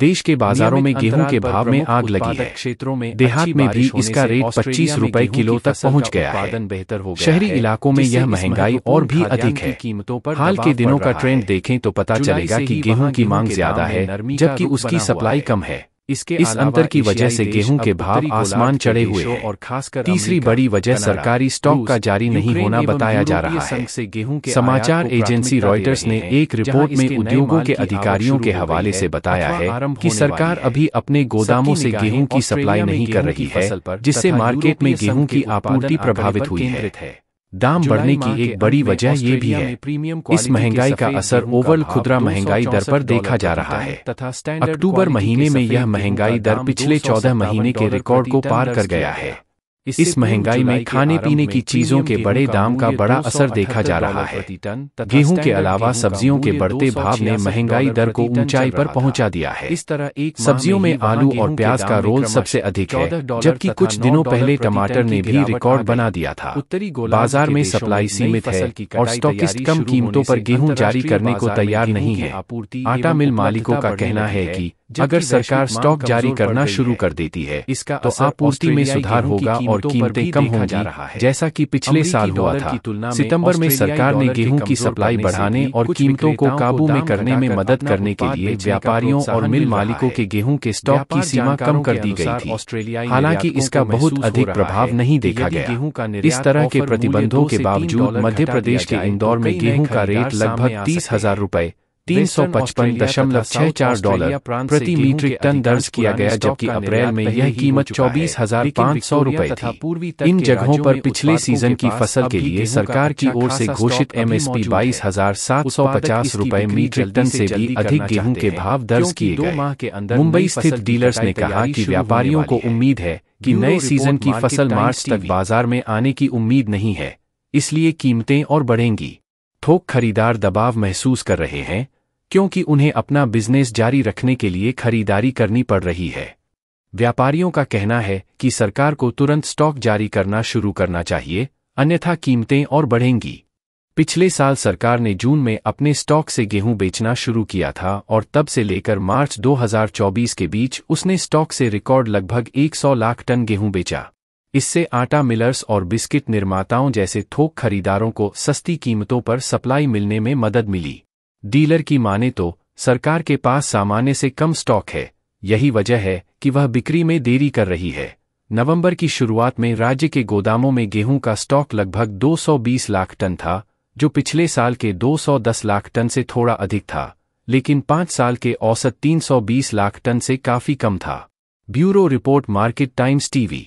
देश के बाजारों में गेहूं के भाव में आग लगी है क्षेत्रों में देहात में भी इसका रेट पच्चीस रूपए किलो तक पहुंच गया है शहरी इलाकों में यह महंगाई और भी अधिक है कीमतों पर हाल के दिनों का ट्रेंड देखें तो पता चलेगा कि गेहूं की मांग ज्यादा है जबकि उसकी सप्लाई कम है इसके इस अंतर की वजह से गेहूं के भाव आसमान चढ़े हुए और खासकर तीसरी बड़ी वजह सरकारी स्टॉक का जारी नहीं होना बताया जा रहा है समाचार एजेंसी रॉयटर्स ने एक रिपोर्ट में उद्योगों के अधिकारियों के हवाले से बताया है कि सरकार अभी अपने गोदामों से गेहूं की सप्लाई नहीं कर रही है जिससे मार्केट में गेहूं की आपूर्ति प्रभावित हुई है दाम बढ़ने की एक बड़ी वजह ये भी है प्रीमियम इस महंगाई का असर ओवरऑल खुदरा महंगाई दर पर देखा जा रहा है तथा अक्टूबर महीने में यह महंगाई दर पिछले चौदह महीने के रिकॉर्ड को पार कर गया है इस महंगाई में खाने पीने की चीजों के बड़े दाम का बड़ा असर देखा जा रहा है गेहूं के अलावा सब्जियों के बढ़ते भाव ने महंगाई दर को ऊंचाई पर पहुंचा दिया है इस तरह एक सब्जियों में आलू और प्याज का रोल सबसे अधिक है जबकि कुछ दिनों पहले टमाटर ने भी रिकॉर्ड बना दिया था उत्तरी बाजार में सप्लाई सीमित है और स्टॉकिस्ट कम कीमतों पर गेहूँ जारी करने को तैयार नहीं है आटा मिल मालिकों का कहना है की अगर सरकार स्टॉक जारी करना शुरू कर देती है इसका तो आपूर्ति में सुधार होगा और कीमतें कम हो जा रहा है जैसा कि पिछले साल हुआ था सितंबर में सरकार ने गेहूं की सप्लाई बढ़ाने और कीमतों को काबू में करने में मदद करने के लिए व्यापारियों और मिल मालिकों के गेहूं के स्टॉक की सीमा कम कर दी गई थी ऑस्ट्रेलिया हालांकि इसका बहुत अधिक प्रभाव नहीं देखा गया इस तरह के प्रतिबंधों के बावजूद मध्य प्रदेश के तो इंदौर में गेहूँ का रेट लगभग तीस हजार रूपए तीन सौ पचपन दशमलव छह चार डॉलर प्रति मीट्रिक टन दर्ज किया गया जबकि अप्रैल में यह कीमत चौबीस हजार पाँच सौ रूपए था पूर्वी इन जगहों पर पिछले सीजन की फसल के लिए सरकार की ओर अच्छा से घोषित एम एस पी बाईस हजार सात सौ पचास रूपए मीट्रिक टन से भी अधिक गेहूं के भाव दर्ज किए गए मुंबई स्थित डीलर्स ने कहा कि व्यापारियों को उम्मीद है कि नए सीजन की फसल मार्च तक बाजार में आने की उम्मीद नहीं है इसलिए कीमतें और बढ़ेंगी थोक खरीदार दबाव महसूस कर रहे हैं क्योंकि उन्हें अपना बिजनेस जारी रखने के लिए खरीदारी करनी पड़ रही है व्यापारियों का कहना है कि सरकार को तुरंत स्टॉक जारी करना शुरू करना चाहिए अन्यथा कीमतें और बढ़ेंगी पिछले साल सरकार ने जून में अपने स्टॉक से गेहूं बेचना शुरू किया था और तब से लेकर मार्च 2024 के बीच उसने स्टॉक से रिकॉर्ड लगभग 100 लाख टन गेहूं बेचा इससे आटा मिलर्स और बिस्किट निर्माताओं जैसे थोक खरीदारों को सस्ती कीमतों पर सप्लाई मिलने में मदद मिली डीलर की माने तो सरकार के पास सामान्य से कम स्टॉक है यही वजह है कि वह बिक्री में देरी कर रही है नवंबर की शुरुआत में राज्य के गोदामों में गेहूं का स्टॉक लगभग 220 लाख टन था जो पिछले साल के 210 लाख टन से थोड़ा अधिक था लेकिन पांच साल के औसत 320 लाख टन से काफ़ी कम था bureau report Market Times TV